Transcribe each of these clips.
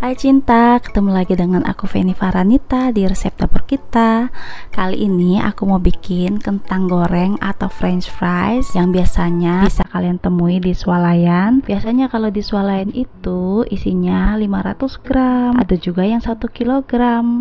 Hai cinta, ketemu lagi dengan aku Feni Faranita di resep dapur kita Kali ini aku mau bikin kentang goreng atau french fries Yang biasanya bisa kalian temui di swalayan Biasanya kalau di swalayan itu isinya 500 gram Ada juga yang 1 kg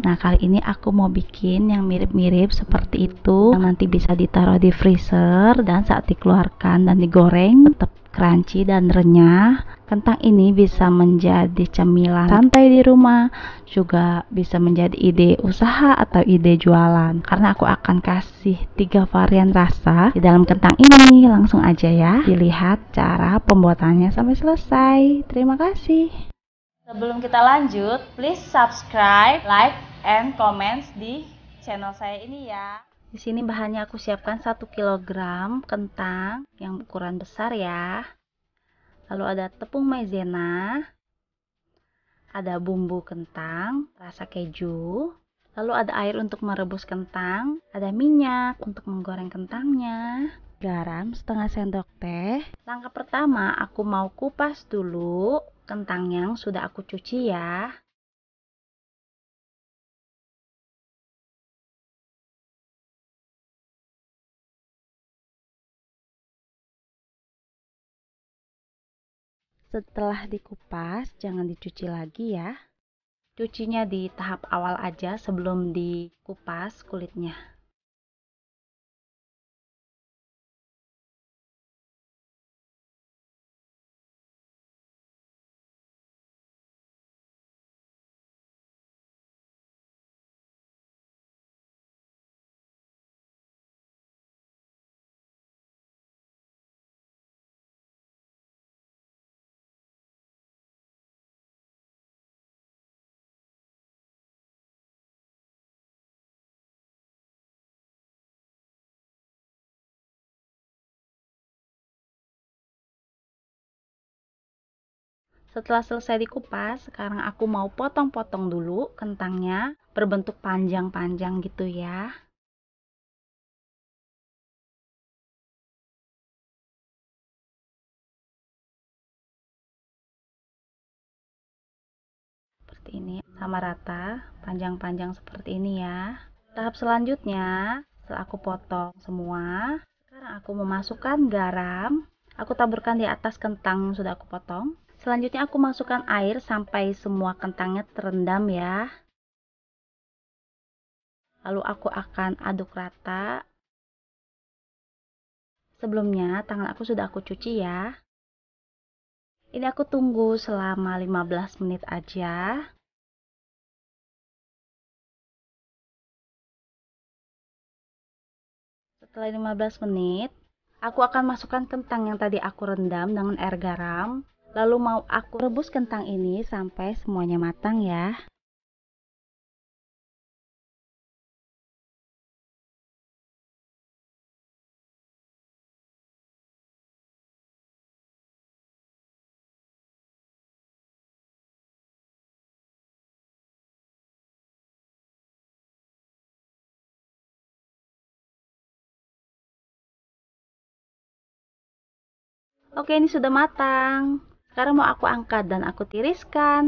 Nah kali ini aku mau bikin yang mirip-mirip seperti itu Yang nanti bisa ditaruh di freezer dan saat dikeluarkan dan digoreng tetap crunchy dan renyah Kentang ini bisa menjadi cemilan santai di rumah, juga bisa menjadi ide usaha atau ide jualan. Karena aku akan kasih tiga varian rasa di dalam kentang ini, langsung aja ya. Dilihat cara pembuatannya sampai selesai. Terima kasih. Sebelum kita lanjut, please subscribe, like, and comments di channel saya ini ya. Di sini bahannya aku siapkan 1 kg kentang yang ukuran besar ya. Lalu ada tepung maizena, ada bumbu kentang, rasa keju, lalu ada air untuk merebus kentang, ada minyak untuk menggoreng kentangnya, garam setengah sendok teh. Langkah pertama, aku mau kupas dulu kentang yang sudah aku cuci ya. Setelah dikupas, jangan dicuci lagi ya. Cucinya di tahap awal aja sebelum dikupas kulitnya. Setelah selesai dikupas, sekarang aku mau potong-potong dulu kentangnya berbentuk panjang-panjang gitu ya. Seperti ini, sama rata, panjang-panjang seperti ini ya. Tahap selanjutnya, setelah aku potong semua, sekarang aku memasukkan garam. Aku taburkan di atas kentang yang sudah aku potong. Selanjutnya aku masukkan air sampai semua kentangnya terendam ya. Lalu aku akan aduk rata. Sebelumnya tangan aku sudah aku cuci ya. Ini aku tunggu selama 15 menit aja. Setelah 15 menit, aku akan masukkan kentang yang tadi aku rendam dengan air garam Lalu mau aku rebus kentang ini sampai semuanya matang ya. Oke, ini sudah matang. Sekarang mau aku angkat dan aku tiriskan.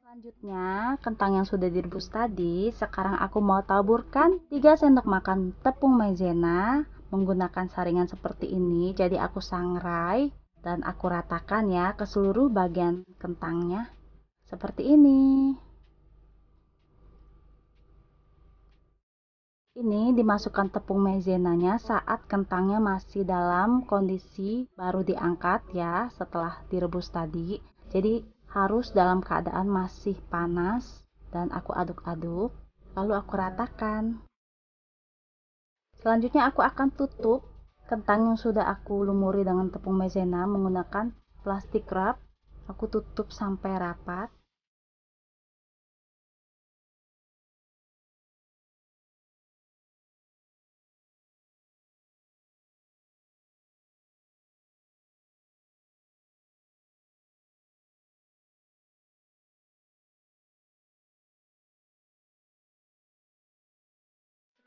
Selanjutnya, kentang yang sudah direbus tadi, sekarang aku mau taburkan 3 sendok makan tepung maizena menggunakan saringan seperti ini. Jadi aku sangrai dan aku ratakan ya ke seluruh bagian kentangnya. Seperti ini. ini dimasukkan tepung maizenanya saat kentangnya masih dalam kondisi baru diangkat ya setelah direbus tadi. Jadi harus dalam keadaan masih panas dan aku aduk-aduk lalu aku ratakan. Selanjutnya aku akan tutup kentang yang sudah aku lumuri dengan tepung maizena menggunakan plastik wrap. Aku tutup sampai rapat.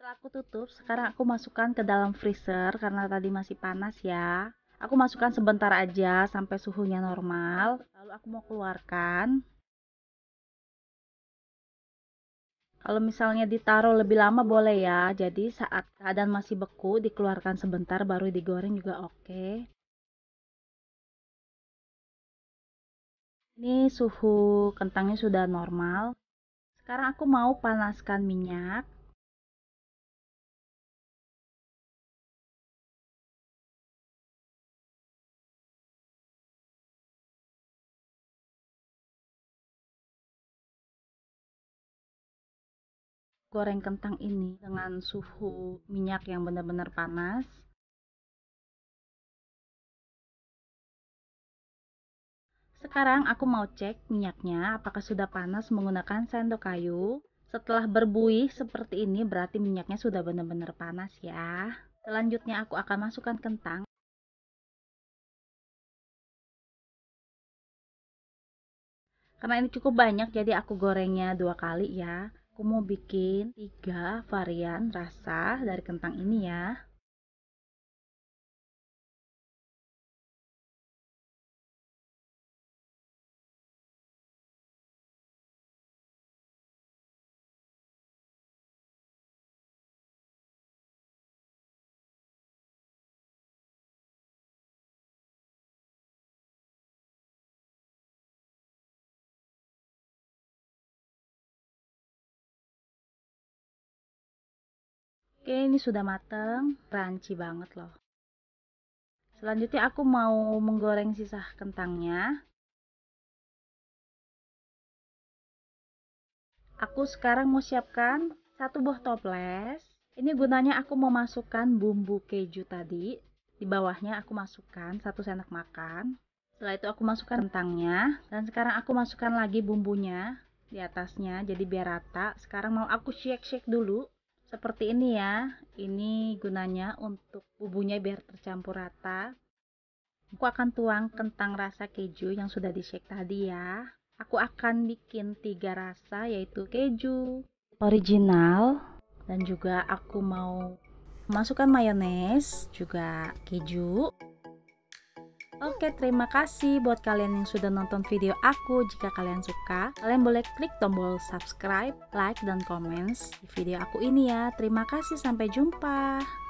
setelah aku tutup sekarang aku masukkan ke dalam freezer karena tadi masih panas ya aku masukkan sebentar aja sampai suhunya normal lalu aku mau keluarkan Kalau misalnya ditaruh lebih lama boleh ya. Jadi saat keadaan masih beku dikeluarkan sebentar baru digoreng juga oke. Ini suhu kentangnya sudah normal. Sekarang aku mau panaskan minyak. goreng kentang ini dengan suhu minyak yang benar-benar panas Sekarang aku mau cek minyaknya apakah sudah panas menggunakan sendok kayu. Setelah berbuih seperti ini berarti minyaknya sudah benar-benar panas ya. Selanjutnya aku akan masukkan kentang. Karena ini cukup banyak jadi aku gorengnya dua kali ya. Aku mau bikin tiga varian rasa dari kentang ini ya. Oke, ini sudah matang, crunchy banget loh. Selanjutnya aku mau menggoreng sisa kentangnya. Aku sekarang mau siapkan satu buah toples. Ini gunanya aku mau masukkan bumbu keju tadi. Di bawahnya aku masukkan satu sendok makan. Setelah itu aku masukkan kentangnya dan sekarang aku masukkan lagi bumbunya di atasnya jadi biar rata. Sekarang mau aku shake-shake dulu seperti ini ya ini gunanya untuk bumbunya biar tercampur rata aku akan tuang kentang rasa keju yang sudah shake tadi ya aku akan bikin tiga rasa yaitu keju original dan juga aku mau masukkan mayones juga keju Oke, terima kasih buat kalian yang sudah nonton video aku. Jika kalian suka, kalian boleh klik tombol subscribe, like, dan comments di video aku ini ya. Terima kasih, sampai jumpa.